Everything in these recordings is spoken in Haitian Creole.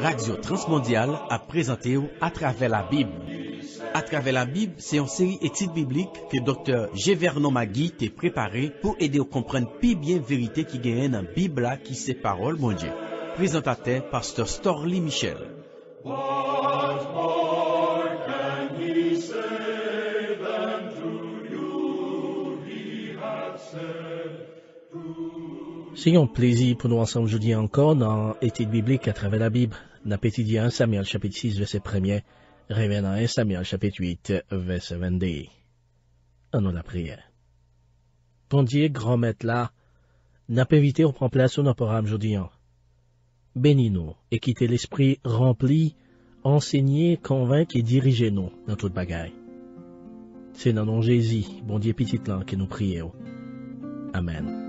Radio Transmondial a prezante ou Atrave la Bib Atrave la Bib se yon seri etit biblik ke Dr. Gevernon Magui te prepare pou ede ou komprenne pi bien verite ki genyen an Bib la ki se parol mounje Prezentate Pastor Storlie Michel Mounje C'est un plaisir pour nous ensemble aujourd'hui encore dans l'étude biblique à travers la Bible. Dans Petit 1 Samuel chapitre 6 verset 1er, à 1 Samuel chapitre 8 verset 22. En nous la prière. Bon Dieu, grand maître là, n'a pas évité au prendre place dans programme aujourd'hui. Bénis-nous et quittez l'esprit rempli, enseigné, convaincu et dirigez-nous dans toute bagaille. C'est dans nom Jésus, bon Dieu petit là, que nous prions. Amen.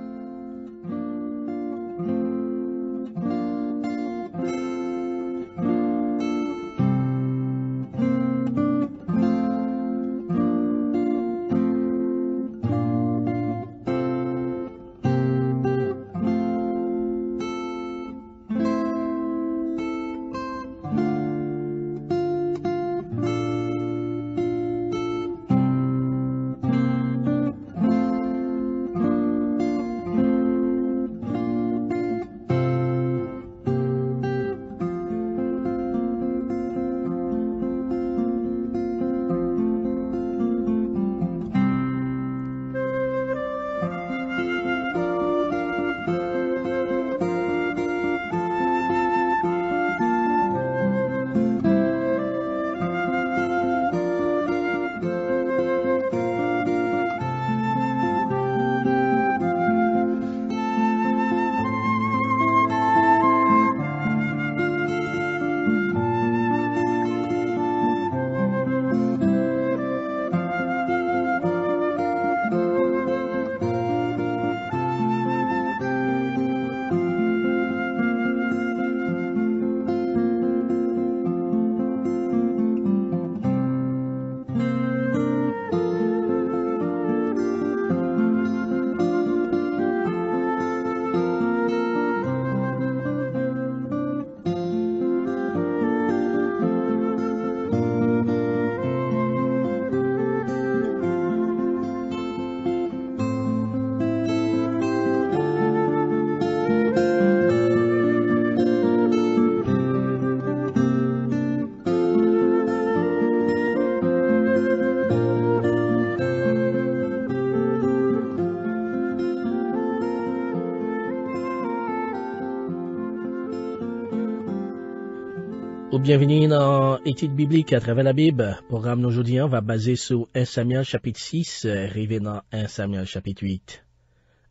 bienvenue dans Étude biblique à travers la Bible. Le programme d'aujourd'hui va baser sur 1 Samuel chapitre 6, arrivé euh, dans 1 Samuel chapitre 8.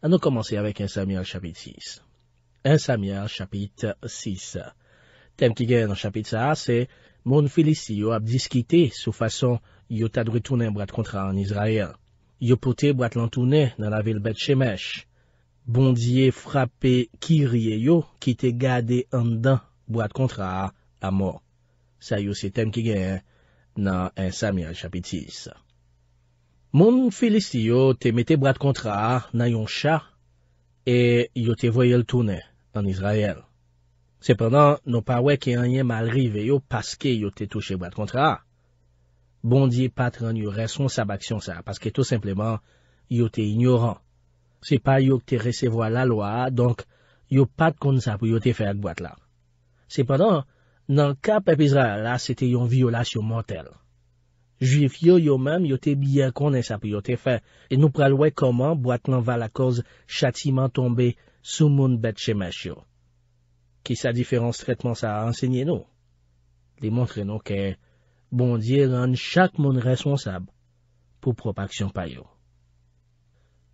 On va commencer avec 1 Samuel chapitre 6. 1 Samuel chapitre 6. Thème qui gagne dans chapitre 6, c'est Mon Filisti a discuté la façon yo tad retourné de contrat en Israël. Yo pote brat contrat dans la ville bet Shemesh. Bondier frappé Kyrie yo qui te gardé en dedans brat contrat Moun felist yo te mete brad kontra nan yon cha e yo te voyel toune nan Izrael. Sepenan, non nou pa wey ki anye malrive yo paske yo te touche brad kontra. Bondi patran yo reson sabaksyon sa paske tou simplement yo te ignoran. Sepan yo te resevo la loa donk yo pat kon sa pou yo te fe ak brad la. Sepenan, yo te vye yon kontra Nan kap epizra la, se te yon violasyon motel. Juif yo yo mem, yo te bia konen sa pou yo te fe, e nou pralwe koman boat lan valakoz chatiman tombe sou moun bet chemes yo. Ki sa diferans tretman sa ansenye nou? Li montre nou ke, bon di ren chak moun responsab pou propaksyon payo.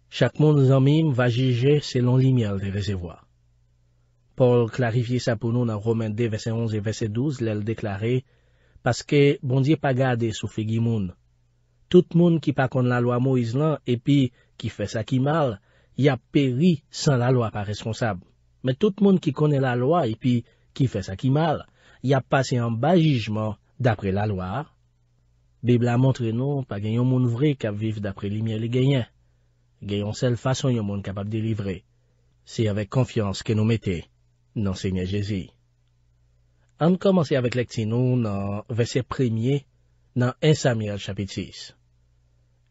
Chak moun zanmim va jeje selon li myal de rezevwa. Paul klarifiye sa pou nou nan Romèn 2, verset 11 et verset 12 lèl deklaré, paske bondye pa gade soufegi moun. Tout moun ki pa kon la loi Moïse lan, epi ki fè sa ki mal, ya peri san la loi pa responsab. Me tout moun ki konne la loi, epi ki fè sa ki mal, ya pase an ba jijman dapre la loi. Bib la montre nou pa genyon moun vre kap viv dapre li mien li genyen. Genyon sel fason yon moun kapap delivre. Si avek konfians ke nou mette. nan sènyè jè zi. An komanse avèk lek tè nou nan vè sè prèmyè nan 1 Samyè chapit 6.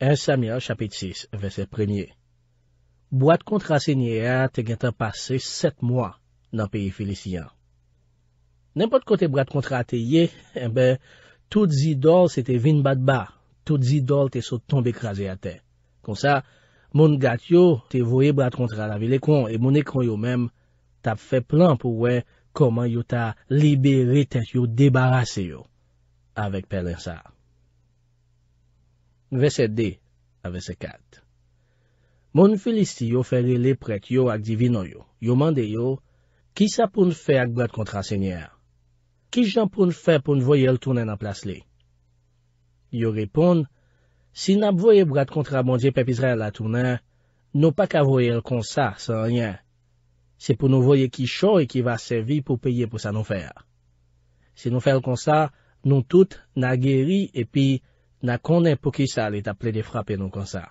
1 Samyè chapit 6, vè sè prèmyè. Boat kontra sènyè a te gen te pase set mwa nan peye felisyan. Nèmpot kote boat kontra a te ye, ebe, eh tout zidol se te vin bat ba. Tout zidol te sou tombe krasè a te. Kon sa, moun gat yo te voye boat kontra la vile kon e moun ekon yo mèm tap fè plan pou wè koman yo ta libere tet yo debarase yo, avèk pelen sa. Vese dè, avese kat. Moun felisti yo fè li le prek yo ak divino yo. Yo mande yo, ki sa pou n'fè ak brad kontra sènyèr? Ki jan pou n'fè pou n'voye l'tounen an plas li? Yo repoun, si nap voye brad kontra bondye pepizre la tounen, nou pa ka voye l'konsa san ryen. Se pou nou voye ki choy ki va sevi pou peye pou sa nou fer. Se nou fer kon sa, nou tout na geri epi na konen pou ki sa li taple de frape nou kon sa.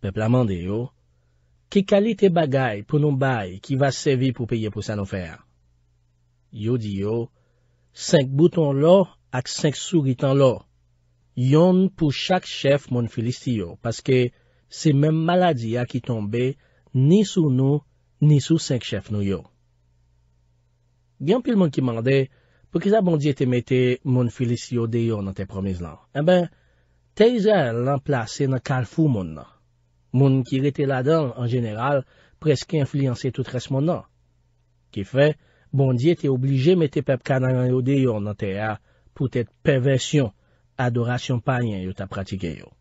Pe plamande yo, ki kalite bagay pou nou bay ki va sevi pou peye pou sa nou fer? Yo di yo, senk bouton lo ak senk sou gitan lo. Yon pou chak chef moun filisti yo, paske se menm maladi a ki tombe ni sou nou kwenye. ni sou sèk chèf nou yon. Gyan pil moun ki mande, pou ki sa bondye te mette moun filis yon de yon nan te promis lan, e ben, te yon lan plase nan kal fou moun nan. Moun ki rete la dan, an jeneral, preske infliansi tout res moun nan. Ki fè, bondye te oblige mette pep kanan yon de yon nan te ya pou te pervesyon adorasyon payen yon ta pratike yon.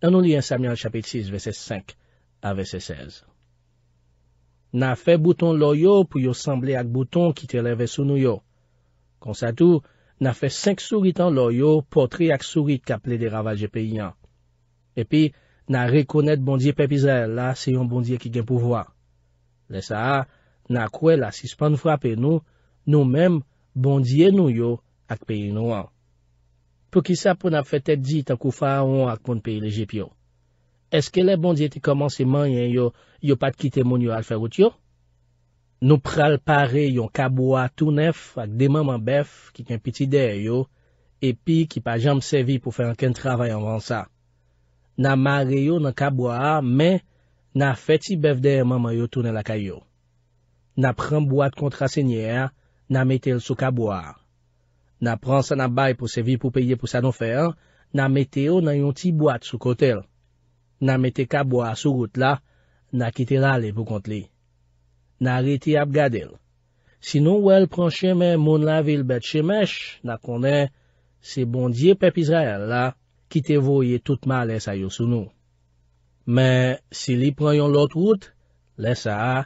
An nou li an Samyan chapit 6, vese 5, a vese 16. Na fe bouton lo yo pou yo semble ak bouton ki te leve sou nou yo. Konsatu, na fe 5 suritan lo yo potre ak surit ka ple de ravaj je pe yon. Epi, na rekonet bondye pe pizar la se yon bondye ki gen pou vwa. Lesa a, na kwe la 6 pan frape nou, nou mem bondye nou yo ak pe yon nou an. Pou ki sa pou na fe tet di takou fa an ak moun pe yon le jep yo. Eske le bondye te komanseman yon yon pat kite moun yon alferout yon? Nou pral pare yon kaboua tou nef ak demanman bef ki ken piti dey yo, epi ki pa jam sevi pou fe anken travay anvan sa. Na mare yon nan kaboua, men, na feti bef dey yon manman yo tou ne lakay yo. Na pren boat kontrasenye, na metel sou kaboua. Na pran sa nan bay pou sevi pou peye pou sa nou fe, na metel yo nan yon ti boat sou kotel. na mette ka bo a sou gout la, na kite lale pou kont li. Na re ti ap gade l. Sinon ou el pran cheme moun la vil bet chemesh, na konen, se bondye pep Israel la, kite voye tout ma les a yo sou nou. Men, si li pran yon lot gout, les a,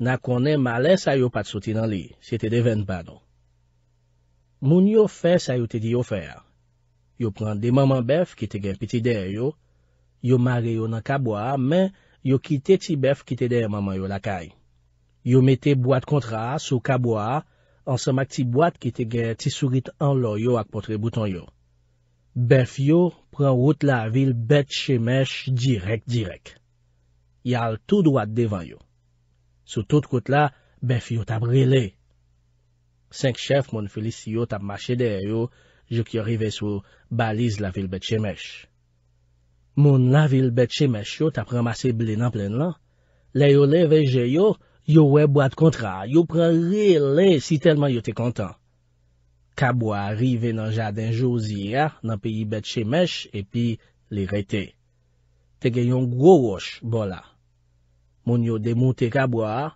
na konen ma les a yo pat soti nan li, se te deven pa nou. Moun yo fe sa yo te di yo fer. Yo pran de maman bef ki te gen piti de yo, Yo mare yo nan kabwa, men yo kite ti bef kite deye maman yo lakay. Yo mete boat kontra sou kabwa ansama ki ti boat kite gen ti surit anlo yo ak potre bouton yo. Bef yo pren route la vil bet chemesh direk direk. Yal tout doat devan yo. Sou tout route la, bef yo tab rele. Sank chef moun felis yo tab mache deye yo jok yo rive sou baliz la vil bet chemesh. Moun la vil bet chemesh yo, ta prema se bile nan plen lan, le yo le veje yo, yo we bwa de kontra, yo preme le si telman yo te kontan. Kabwa rive nan jaden jozi ya, nan peyi bet chemesh, epi li rete. Te gen yon gwo wosh bola. Moun yo demonte kabwa,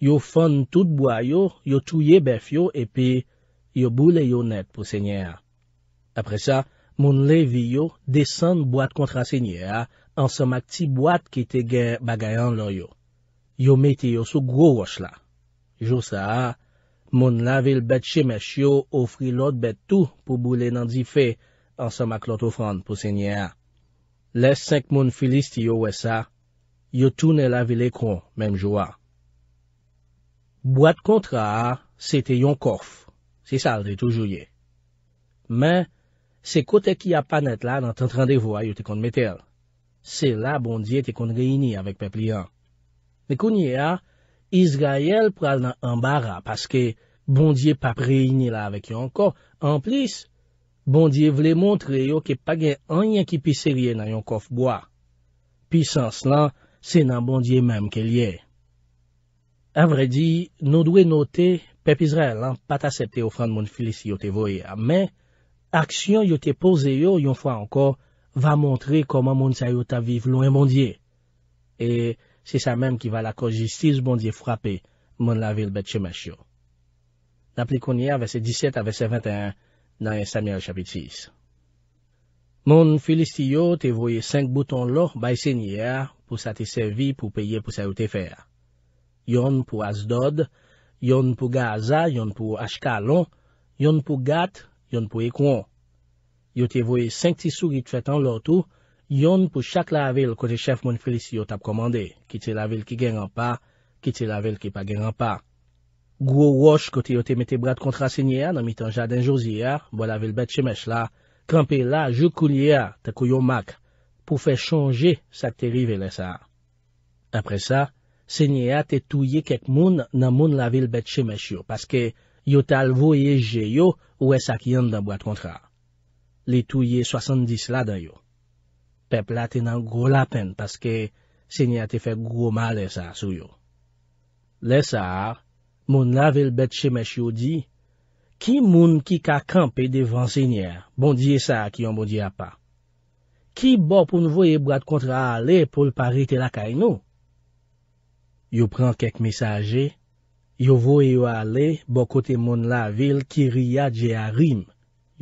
yo fon tout boya yo, yo tuye bef yo, epi yo boule yo net pou senye a. Apre sa, moun levi yo desan boat kontra senye a, ansamak ti boat ki te ge bagayan lor yo. Yo meti yo sou gwo wosh la. Jo sa, moun la vil bet chemesh yo ofri lot bet tou pou boule nan di fe, ansamak lot ofran pou senye a. Le sek moun filist yo we sa, yo tou ne la vil ekon, menm jo a. Boat kontra a, se te yon kof. Se sal de tou jou ye. Men, se kote ki apanet la nan tent randevwa yo te kond metel. Se la bondye te kond reyni avèk pepli an. Ne kounye a, Izrael pral nan ambara paske bondye pap reyni la avèk yon ko. An plis, bondye vle montre yo ke pagè anyen ki piseriye nan yon kof boa. Pisans lan, se nan bondye mem ke liye. Avre di, nou dwe note, pep Izrael lan pat asepte ofran moun filisi yo te voye a, men, Aksyon yo te pose yo yon fwa anko, va montre koman moun sa yo ta viv loun e mondye. E se sa menm ki va la kojistis mondye frapi, moun la vil bet chemasyo. Napli konye a vese 17 a vese 21 nan yon Samir chapit 6. Moun filisti yo te voye 5 bouton lo bay senye a pou sa te servi pou peye pou sa yo te fer. Yon pou asdod, yon pou gaza, yon pou ashka lon, yon pou gat, yon pou ekwon. Yo te voye 5 tisou gitwet an lotou, yon pou chak la vil kote chef moun frilisi yo tap komande, ki te la vil ki genran pa, ki te la vil ki pa genran pa. Gwo wosh kote yo te mette brad kontra senye a, nan mitan jaden jorzi a, bo la vil bet chemesh la, krampe la, jou kou li a, te kou yo mak, pou fe chanje sakte rive lesa. Apre sa, senye a te touye kek moun nan moun la vil bet chemesh yo, paske, yo tal voyeje yo ou esak yon dan boat kontra. Li touye soasandis la dan yo. Pep la te nan gro la pen paske se nye ate fek gro ma lesar sou yo. Lesar, moun lavel bet che mesho di, ki moun ki ka kampe devran se nye, bondye sa ki yon bondye apa. Ki bo pou nou voye boat kontra ale pou l parite la kay nou? Yo pran kek mesaje, Yo voye yo ale bo kote moun la vil kiriya dje harim.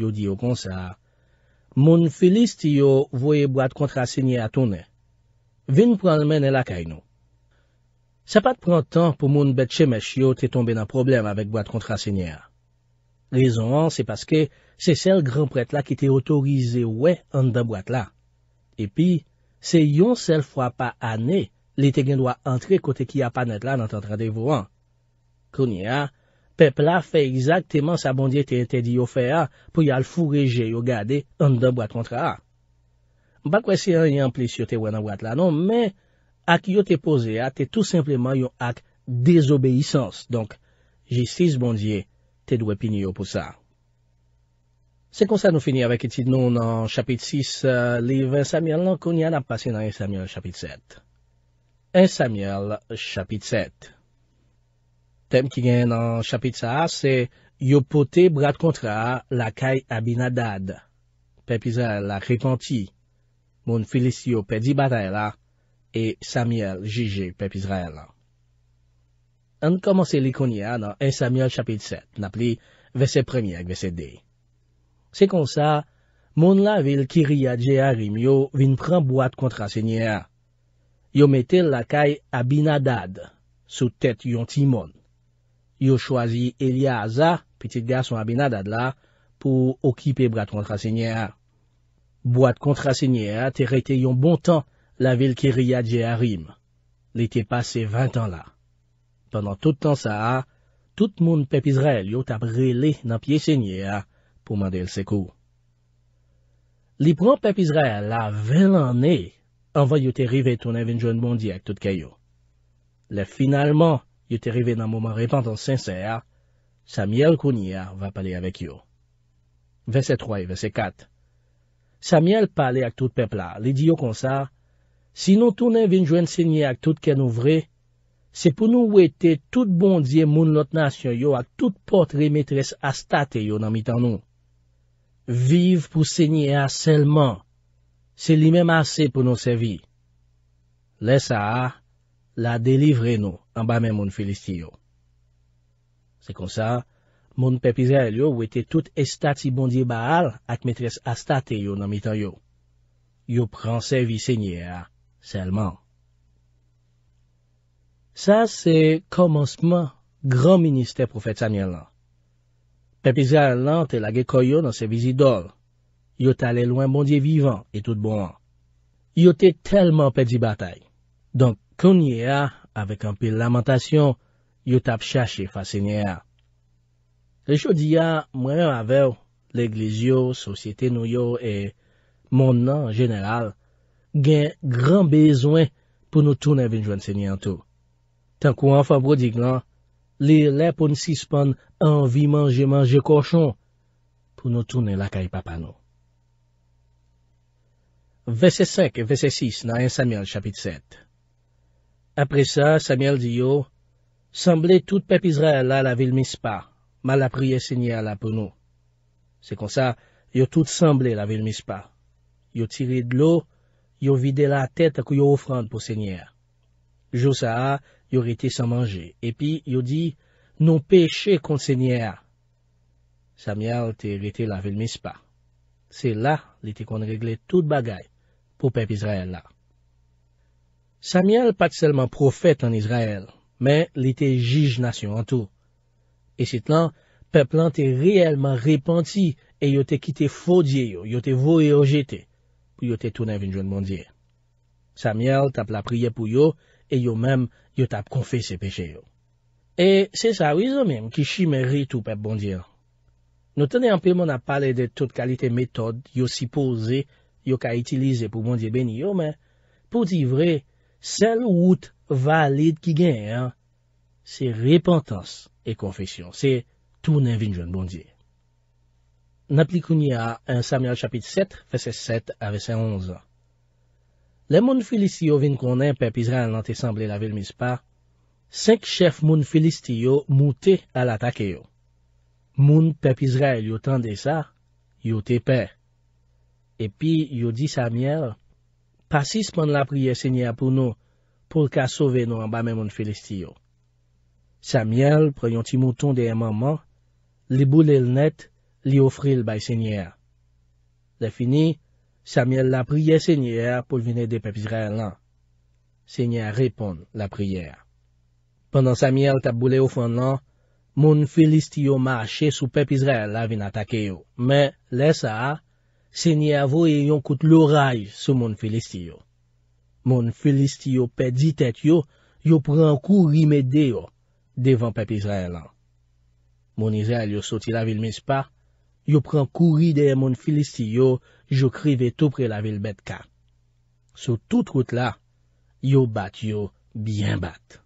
Yo di yo konsa, moun felis ti yo voye boat kontrasenye atoune. Vin pral men elakay nou. Sa pat pran tan pou moun bet chemesh yo te tombe nan problem avek boat kontrasenye a. Rezon an se paske se sel granpret la ki te otorize we an da boat la. Epi, se yon sel fwa pa ane, li te gen doa antre kote ki a panet la nan tan tra devou an. Kounye a, pep la fe exakteman sa bondye te entedi yo fe a pou yal fureje yo gade an dan bat kontra a. Ba kwen se yon yon plis yo te wè nan bat la non, men ak yo te pose a, te tout simpleman yon ak désobeyisans. Donk, jistis bondye te dwe pinyo pou sa. Se kon sa nou fini avèk eti nou nan chapit 6 euh, livre Insamiel lan, kounye an ap pase nan Insamiel chapit 7. Insamiel chapit 7 Tem ki gen nan chapit sa se yo pote brad kontra la kay Abinadad, pepizrel la krepanti, moun Felicio Pedibadela, e Samuel J.G. pepizrel. An komanse likonye an an Samuel chapit set, na pli vese premiak vese dey. Se kon sa, moun la vil kiri adje a rim yo vin pran boad kontra se nye a. Yo metel la kay Abinadad sou tet yon timon. yo chwazi Elia Aza, pitit gason abinad ad la, pou okipe brat kontrasenye a. Boat kontrasenye a, te rete yon bon tan la vil Kiria Dje Arim. Li te pase vantan la. Pendan tout tan sa, tout moun pepizrel yo tap rele nan piye senye a pou mande el sekou. Li pran pepizrel la ven lan ne, anva yo te rive ton evin joun mondi ak tout kayo. Le finalman, yote revè nan mouman repantan sènsè a, sa mèl kouni a va pale avèk yo. Vese 3 ve se 4 Sa mèl pale ak tout pepla, li di yo konsa, si nou tounen vinjwen sèni a ak tout ken ouvre, se pou nou wè te tout bondye moun lot nasyon yo ak tout potre metres astate yo nan mitan nou. Viv pou sèni a selman, se li mèm asè pou nou sèvi. Le sa a, la delivre nou ambame moun felistiyo. Se konsa, moun pepizè el yo wete tout estati bondye baal ak metres astate yo nan mitan yo. Yo pranse vi se nye a, selman. Sa se komansman, gran minister profet Sanye lan. Pepizè el lan te lage koyo nan se vizi dol. Yo te ale loin bondye vivan etout bonan. Yo te telman pedi batay. Donk, Konye a, avek an pi lamentasyon, yot ap chache fa senye a. Le chodi a, mwen an avew, le glizyo, sosyete nou yo, e mon nan general, gen gran bezwen pou nou toune vinjwen senye an tou. Tankou an fa brodik lan, li lèpoun sispan an vi manje manje koshon pou nou toune lakay papano. Vese 5 ve se 6 nan ensamian chapit 7 Apre sa, Samyal di yo, Semble tout pep Israel la la vil mispa, ma la priye senye ala pou nou. Se kon sa, yo tout semble la vil mispa. Yo tire d'lo, yo vide la tete akou yo ofrand pou senye ala. Jou sa a, yo rete san manje, epi yo di, non peche kon senye ala. Samyal te rete la vil mispa. Se la, li te kon regle tout bagay pou pep Israel la. Samyel pat selman profet an Israel, men li te jijnasyon an tou. E sit lan, pep lan te reyelman repanti e yo te kite fodye yo, yo te voye ojete, pou yo te toune vinjon mondye. Samyel tap la priye pou yo, e yo menm yo tap konfese peche yo. E se sa wizo menm ki shimeri tou pep mondye. Nou tene anpilman ap pale de tout kalite metod yo sipoze yo ka itilize pou mondye beni yo, men, pou di vre, Sel wout valide ki gen, se repantans e konfisyon. Se tou nan vin joun bondye. Na plikouni a 1 Samuel chapit 7, fese 7 avese 11. Le moun felistiyo vin konen pepizrel nan te samble la vil mispa, sek chef moun felistiyo mouti al atakeyo. Moun pepizrel yo tende sa, yo te pe. Epi yo di Samuel, Pasis pon la priye senyer pou nou pou l ka sove nou an bame moun filistiyo. Samyel preyon ti mouton de e maman, li boule l net, li ofri l baye senyer. Le fini, Samyel la priye senyer pou l vine de pepizre lan. Senyer repon la priyer. Pendan Samyel tap boule ou fon lan, moun filistiyo mache sou pepizre la vina takeyo. Me, le sa a. se nye avou e yon kout louray sou moun Filistiyo. Moun Filistiyo pedi tet yo, yo pran kou rimede yo, devan Pepi Israel an. Moun Israel yo soti la vil mispa, yo pran kou ride moun Filistiyo, yo krive tou pre la vil bet ka. Sou tout kout la, yo bat yo, byen bat.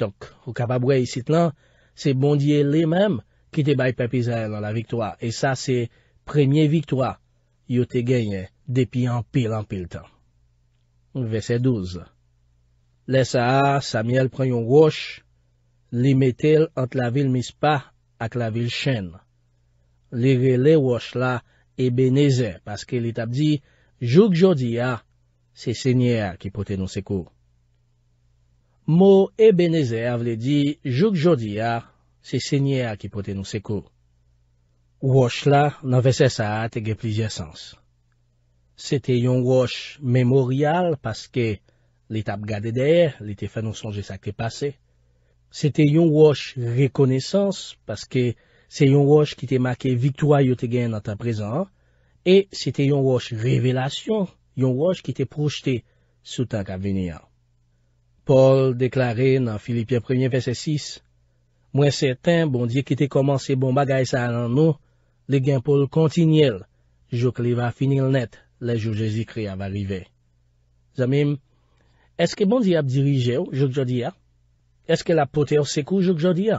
Tok, ou kapabwe yisit lan, se bondye le mem, kite bay Pepi Israel an la viktwa, e sa se, Premye viktwa yote genye depi an pil an pil tan. Vese 12 Lesa, Samiel prenyon wosh, li metel ant la vil mispa ak la vil chen. Li rele wosh la ebeneze, paske li tabdi, Jouk jodi a, se senye a ki pote nou sekou. Mo ebeneze avle di, jouk jodi a, se senye a ki pote nou sekou. Wosh la nan vese sa a te ge plizye sans. Se te yon wosh memoryal paske li te ap gade der, li te fè nou sonje sa ke pase. Se te yon wosh rekonesans paske se yon wosh ki te make viktwa yo te gen nan ta prezan. E se te yon wosh revelasyon, yon wosh ki te projete sou tak avini an. Paul deklare nan Filipiè 1, vese 6, Mwen seten bon diye ki te komanse bon bagay sa an nan nou, Le genpoul kontinye l, jok li va finil net le jou Jezikria va rive. Zamim, eske bon di ap dirije ou, jok jodi a? Eske la pote ou seku, jok jodi a?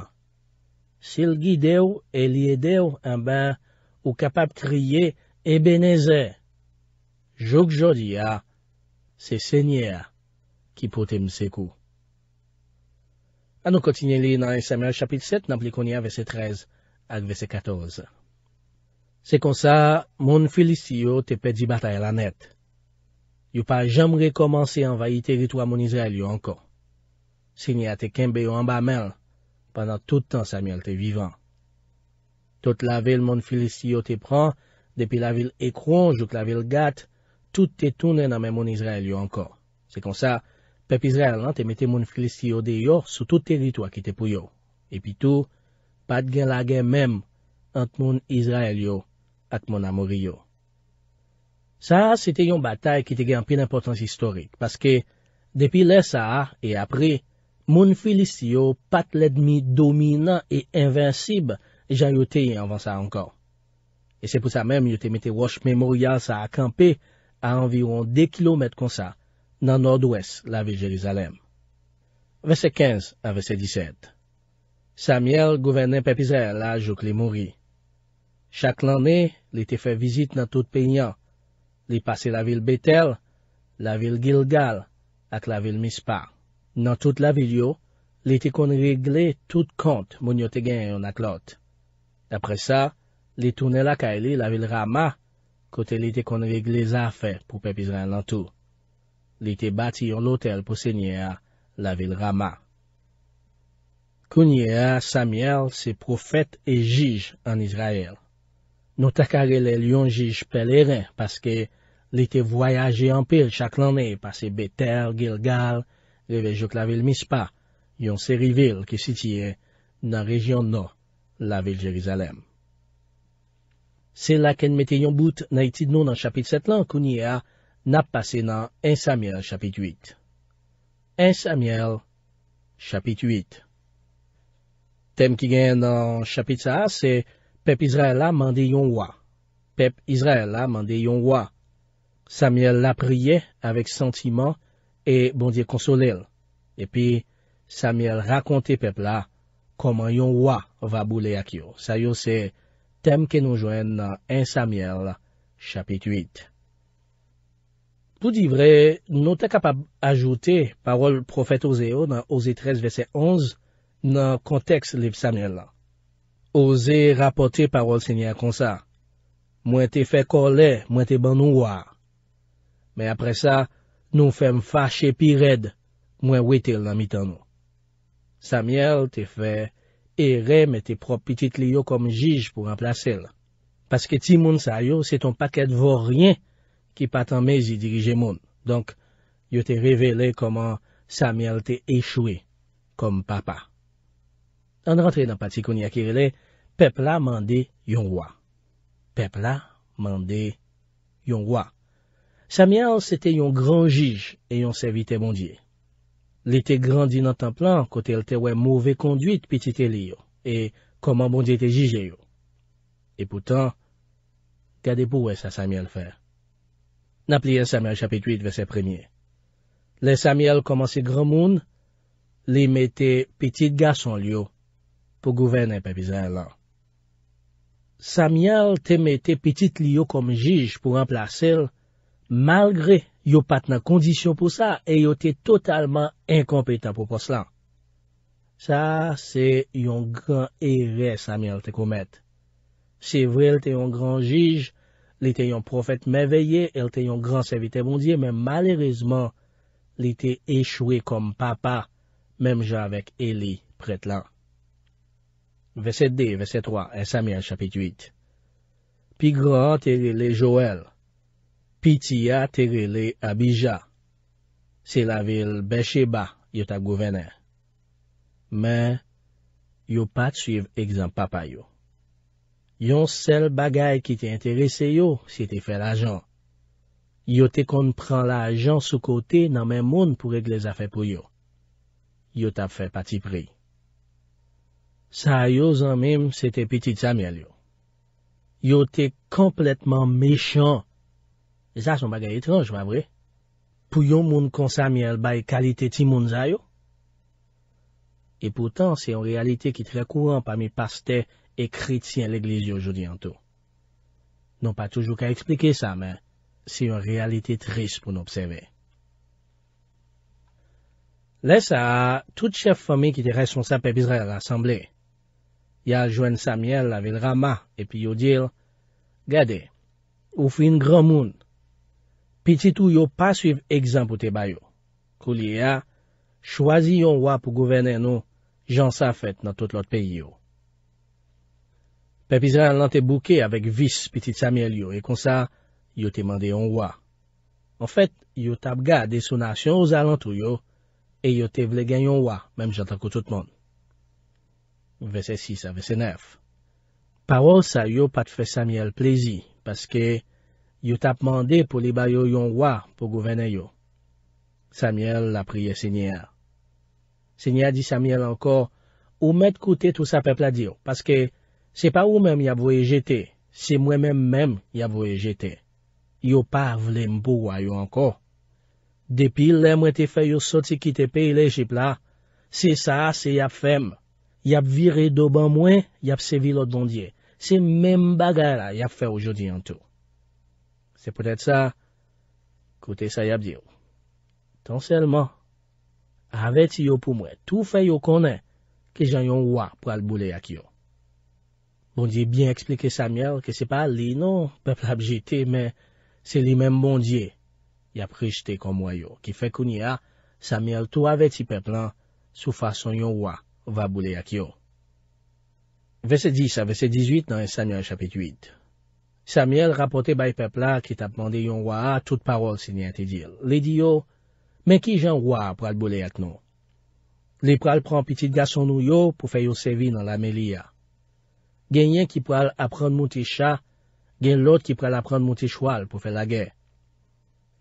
Sil gi de ou, e li ede ou, an ba ou kapap kriye, e beneze. Jok jodi a, se senye a, ki pote mseku. An nou kontinye li nan Esamel chapit 7, nan plikouni a vese 13, ak vese 14. Se kon sa, moun filistiyo te pe di bata el anet. Yo pa jam re komanse anvayi teritwa moun Israel yo ankon. Sini a te kembe yo anba men, panan tout tan Samuel te vivan. Tout la vil moun filistiyo te pran, depi la vil ekronj ouk la vil gat, tout te tunen anmen moun Israel yo ankon. Se kon sa, pep Israel lan te mette moun filistiyo de yo sou tout teritwa ki te pou yo. E pi tou, pat gen la gen men moun Israel yo ak moun a mori yo. Sa, se te yon batay ki te gen pi l'importans historik, paske depi le sa, e apre, moun filist yo pat ledmi dominant e invansib jan yote yon van sa ankon. E se pou sa mem, yote mette wosh memoria sa akampe a anviron de kilomet kon sa nan nord-wes la vil Jelizalem. Vese 15 a vese 17 Samuel gouvennen pepizer la jok li mori. Chak lanme, Li te fè vizit nan tout peyyan. Li pase la vil Betel, la vil Gilgal, ak la vil Mispa. Nan tout la vil yo, li te kon regle tout kont moun yo te gen yon ak lot. Dapre sa, li toune la kaile la vil Rama, kote li te kon regle zan fè pou pepizren lantou. Li te bati yon lotel pou se nye a la vil Rama. Kounye a Samiel se profet e jij en Izrael. Nou takarele yon jij pel eren, paske li te voyaje yon pil chak lanme, pase be ter, gil, gal, le ve jok la vil mispa, yon seri vil ki sitye nan rejyon nou, la vil Jerizalem. Se la ken meteyon bout na iti nou nan chapit 7 lan, kouni a nap pase nan ensamiel chapit 8. Ensamiel chapit 8. Tem ki gen nan chapit sa, se... Pep Izraela mande yon wwa. Pep Izraela mande yon wwa. Samuel la priye avek sentiman e bondye konsolel. E pi, Samuel rakonte pepla koman yon wwa va boule a kyo. Sayo se tem ke nou jwen nan 1 Samuel chapit 8. Pou di vre, nou te kapab ajoute parol profet Oseo nan Ose 13 vese 11 nan konteks lep Samuel la. Ose rapote parol se nye akonsa. Mwen te fe kole, mwen te ban nou wa. Me apre sa, nou fem fache pi red, mwen wetel nan mitan nou. Samyel te fe ere me te propitit li yo kom jij pou anplase l. Paske ti moun sayo, se ton paket vò ryen ki patan mezi dirije moun. Donk, yo te revele koman Samyel te echwe kom papa. An rentre nan pati kouni akirele, pepla mande yon wwa. Pepla mande yon wwa. Samyal sete yon gran jij e yon sevite bondye. Le te grandin an tan plan kote el te wè mouvè konduit pitite liyo. E koman bondye te jijeyo. E poutan, kade pou wè sa Samyal fè? Nap liye Samyal chapituit vese premye. Le Samyal komanse gran moun, li mette pitite gason liyo. pou gouven nan pepizan lan. Samyal te mette petite li yo kom jij pou emplase l, malgre yo pat nan kondisyon pou sa, e yo te totalman enkompetan pou pos lan. Sa, se yon gran ere Samyal te komette. Se vre, el te yon gran jij, li te yon profet meveyye, el te yon gran servite bondye, men malerezman li te echouye kom papa, mem jan avèk Eli pret lan. Vese 2, vese 3, Esamil chapit 8 Pi gran tere le Joel, pi tia tere le Abija. Se la vil beshe ba, yo ta gouvene. Men, yo pat suiv egzan papa yo. Yon sel bagay ki te interese yo, se te fe la jan. Yo te kon pran la jan sou kote nan men moun pou regle zafen pou yo. Yo ta fe pati priy. Sa yo zan mim se te piti tsa mi al yo. Yo te kompletman mechon. E Zas an bagay etranj, mabre. Puyon moun konsa mi al bay kalite ti moun zay yo? E poutan, se yon realite ki tre kouan pa mi paste ekrit si an legliz yo jodi an tou. Non pa toujou ka eksplike sa, men, se yon realite tris pou nou pseve. Le sa, tout chef fami ki te resonsa pe bizra yon asembleye. Ya aljwen Samuel la vil rama epi yo dil, gade, ou fwi n gran moun. Petit ou yo pa suiv ekzan pou te bayo. Kou liye a, chwazi yon wap pou gouvene nou jan sa fet nan tout lot peyi yo. Pepizran lan te bouke avek vis Petit Samuel yo, e konsa, yo te mande yon wap. En fet, yo tab gade sou nasyon ou zalant ou yo, e yo te vle gen yon wap, mem jantan koutout moun. Vese 6 a vese 9. Parò sa yo pat fè Samuel plezi, paske yo tap mande pou li bayo yon wwa pou gouvene yo. Samuel la priye senyè. Senyè di Samuel anko, ou met koute tout sa pepladi yo, paske se pa ou menm yabwe jetè, se mwen menm menm yabwe jetè. Yo pa vle mpou wwa yo anko. Depi lè mwen te fè yo soti ki te pe ilè jip la, se sa se yap fèm, yap vire do ban mwen, yap sevi lot bondye. Se men bagay la yap fe oujodi an tou. Se pwede sa, koute sa yap diyo. Ton selman, aveti yo pou mwen, tou fe yo konen, ki jan yon wak pou alboule ak yo. Bondye bien eksplike Samuel, ki se pa li non pepl abjete, men se li men bondye, yap rejte kon mwen yo, ki fe koni a, Samuel tou aveti pepl an, sou fason yon wak, Vese 10 a vese 18 nan en sanyon chapit 8. Samyel rapote bay pepla ki ta pman de yon waa tout parol sinye te dil. Le di yo, men ki jan waa pral bole ak nou? Le pral pran pitit gason nou yo pou fe yo sevi nan la me li ya. Gen yen ki pral apran mouti cha, gen lot ki pral apran mouti chwal pou fe la ge.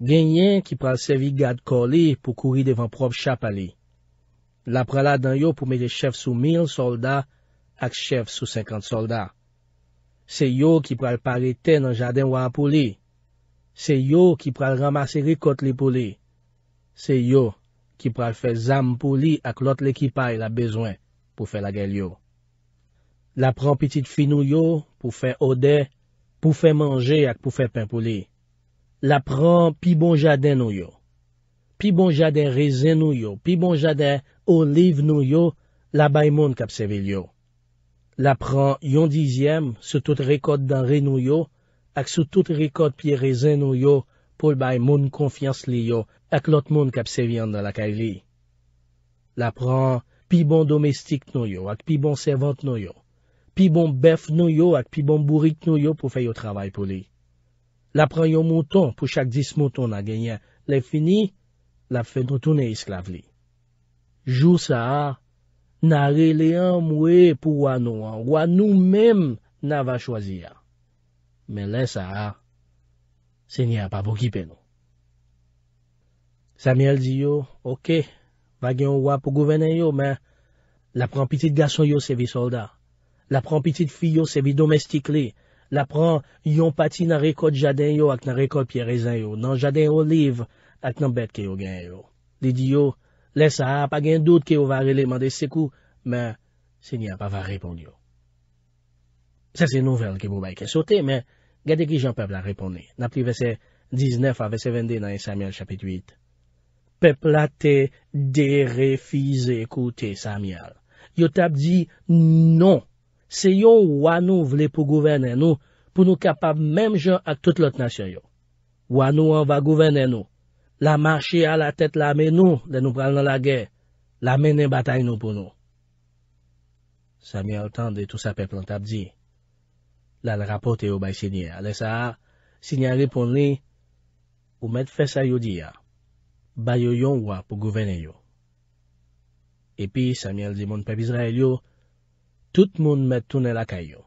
Gen yen ki pral sevi gad koli pou kouri devan prop chapali. La prela dan yo pou mege chef sou 1000 soldat ak chef sou 50 soldat. Se yo ki pral parete nan jaden wapou li. Se yo ki pral ramase rikot li pou li. Se yo ki pral fe zam pou li ak lot lekipay la bezwen pou fe la gel yo. La pran pitit finou yo pou fe ode pou fe manje ak pou fe pen pou li. La pran pi bon jaden nou yo. Pi bon jade rezen nou yo, pi bon jade oliv nou yo, la bay moun kapsevi li yo. La pran yon dizyem, sou tout rekod dan re nou yo, ak sou tout rekod pi rezen nou yo, pou bay moun konfians li yo, ak lot moun kapsevi an dan la kaj li. La pran pi bon domestik nou yo, ak pi bon servant nou yo, pi bon bef nou yo, ak pi bon burik nou yo pou fe yo travay pou li. La pran yon mouton pou chak dis mouton nan genyen, le fini, la fe nou toune isklave li. Jou sa a, nare le an mwe pou wano an, wano mèm na va chwazi a. Men len sa a, se nye a pa pou kipe nou. Samiel di yo, okey, vage yon wap pou gouvenen yo, men, la pran pitit gason yo se vi solda, la pran pitit fiyo se vi domestik li, la pran yon pati nan rekod jaden yo ak nan rekod piye rezan yo, nan jaden oliv, nan jaden oliv, ak nan bet ke yo gen yo. Li di yo, lesa ap agen dout ke yo va releman de sekou, men, se nye ap ava repond yo. Sa se nouvel ke pou bay kesote, men, gade ki jan pepl a repondi. Nap li vese 19 ava vese 22 nan y Samuel chapit 8. Pepl a te derefize koute Samuel. Yo tap di, non, se yo wano vle pou gouvene nou, pou nou kapab menm jan ak tout lot nasyon yo. Wano an va gouvene nou, La machi a la tet la men nou de nou pral nan la ge, la men nen batay nou pou nou. Samy al tan de tout sa pep lantab di. La l rapote yo bay sinye. Ale sa, sinye a ripon li, ou met fesa yo di ya, bayo yon wap pou gouvene yo. Epi, Samy al di moun pep Izrael yo, tout moun met toune lakay yo.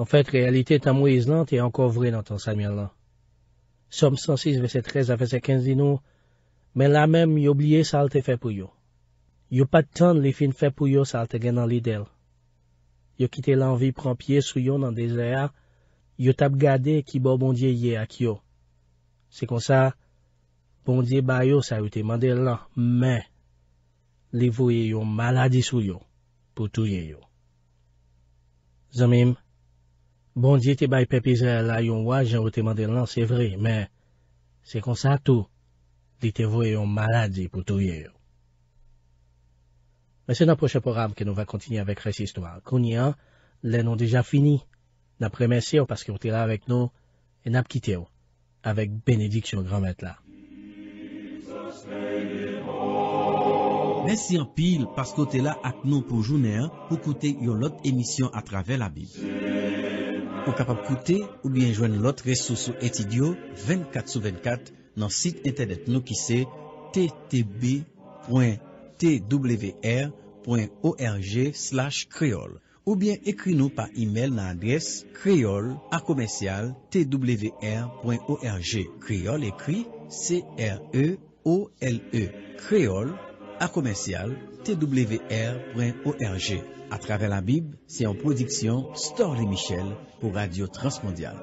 An fet, realite tamwe izlan non, te ankovre nan tan Samy al lan. Non. Som sansis ve se trez a ve se kenzi nou, men la mem yo blye sa al te fe pou yo. Yo pat tan li fin fe pou yo sa al te gen nan li del. Yo kite lan vi pranpye sou yo nan dezea, yo tap gade ki bo bondye ye ak yo. Se kon sa, bondye bayo sa yo te mande lan, men li vouye yo maladi sou yo pou touye yo. Zomim, Bon, di ete bay pepeze la yon waj an wote manden lan, se vre, men, se konsa to, li te vo yon malade pou touye yo. Men se nan poche poram ke nou va kontini avèk resi istwa, koni an, len an deja fini, nan premen se yo paske yon tela avèk nou, en ap kite yo, avèk benediksyon gran met la. Men se yon pil paske yon tela ak nou pou jounen an pou kote yon lot emisyon atrave la bil. Ou kapap koute oubyen jwenn lot resosou etidyo 24 sou 24 nan sit internet nou ki se ttb.twr.org.creole Oubyen ekri nou pa imel nan adres creole a komensyal twr.org.creole ekri e e, c-r-e-o-l-e creole A komensyal twr.org. A travè la bib, se en prodiksyon Storli Michel pou Radio Transmondial.